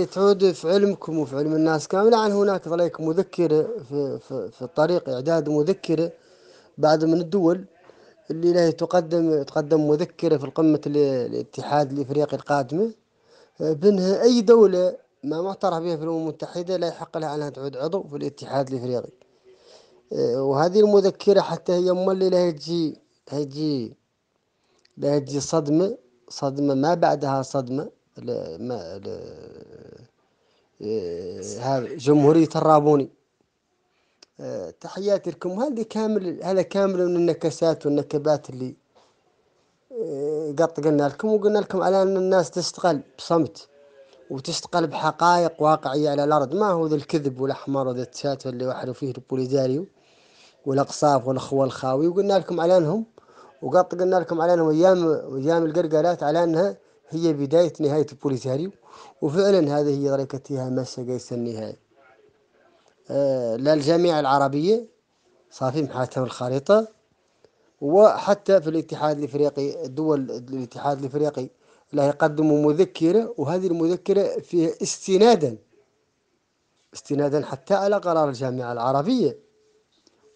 يعني تعود في علمكم وفي علم الناس كاملة عن يعني هناك ظليك مذكرة في, في, في الطريق إعداد مذكرة بعد من الدول اللي له تقدم تقدم مذكرة في القمة الاتحاد الإفريقي القادمة بأنها أي دولة ما معترف بها في الأمم المتحدة لا يحق لها أنها تعود عضو في الاتحاد الإفريقي وهذه المذكرة حتى هي مولي لها تجي هيجي لها تجي صدمة صدمة ما بعدها صدمة ما إيه، جمهورية الرابوني إيه، تحياتي لكم هذه كامل هذا كامل من النكسات والنكبات اللي إيه، قط قلنا لكم وقلنا لكم على ان الناس تستقل بصمت وتستقل بحقائق واقعية على الأرض ما هو ذا الكذب والأحمر وذا التشات اللي وحلوا فيه البوليزاريو والأقصاف والأخوة الخاوي وقلنا لكم على أنهم وقط قلنا لكم على أنهم أيام أيام القرقالات على أنها هي بداية نهاية البوليساريو وفعلا هذه هي فيها ماسة قيس النهاية آه لا الجامعة العربية صافي محاتم الخريطة وحتى في الاتحاد الافريقي الدول الاتحاد الافريقي لا يقدم مذكرة وهذه المذكرة فيها استنادا استنادا حتى على قرار الجامعة العربية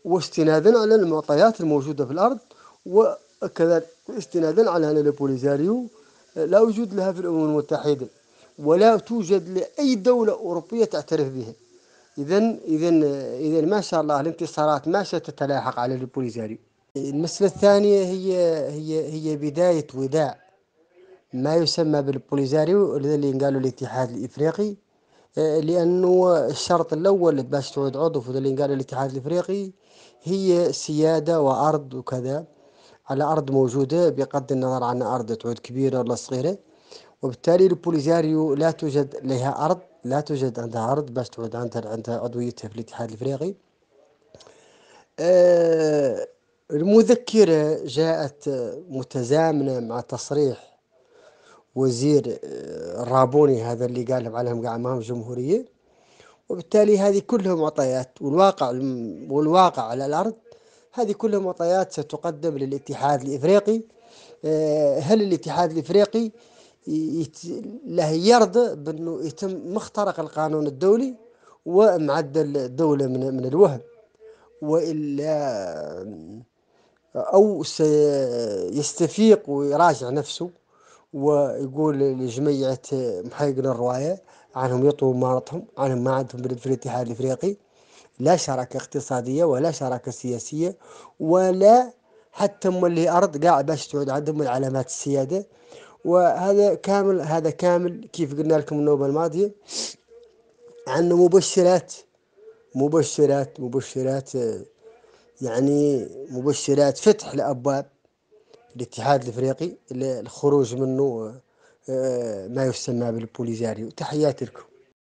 واستنادا على المعطيات الموجودة في الأرض وكذلك استنادا على أن البوليزاريو لا وجود لها في الأمم المتحدة ولا توجد لأي دولة أوروبية تعترف بها إذا إذا إذا ما شاء الله الانتصارات ما ستتلاحق على البوليزاريو المسألة الثانية هي هي هي بداية وداع ما يسمى بالبوليزاريو اللي قالوا الاتحاد الإفريقي لأنه الشرط الأول باش تعود عضو في اللي قالوا الاتحاد الإفريقي هي سيادة وأرض وكذا على أرض موجودة بغض النظر عن أرض تعود كبيرة ولا صغيرة وبالتالي البوليزاريو لا توجد لها أرض لا توجد عندها أرض باش تعود عندها عندها عضويتها في الاتحاد الإفريقي آه، المذكرة جاءت متزامنة مع تصريح وزير الرابوني آه، هذا اللي قالهم عليهم قاع امام جمهورية وبالتالي هذه كلها معطيات والواقع والواقع على الأرض هذه كلها معطيات ستقدم للاتحاد الإفريقي آه، هل الاتحاد الإفريقي له يرضى بأنه يتم مخترق القانون الدولي ومعدل الدولة من, من الوهم وإلا أو سيستفيق ويراجع نفسه ويقول لجميع محققين الرواية عنهم يطوا مارتهم عنهم ما عندهم في الاتحاد الإفريقي لا شراكة اقتصادية ولا شراكة سياسية ولا حتى مولي أرض قاعد باش تعود عندهم العلامات السيادة وهذا كامل هذا كامل كيف قلنا لكم النوبة الماضية عن مبشرات مبشرات مبشرات يعني مبشرات فتح لأبواب الاتحاد الافريقي للخروج منه آه، ما يسمى بالبوليزاريو تحياتي لكم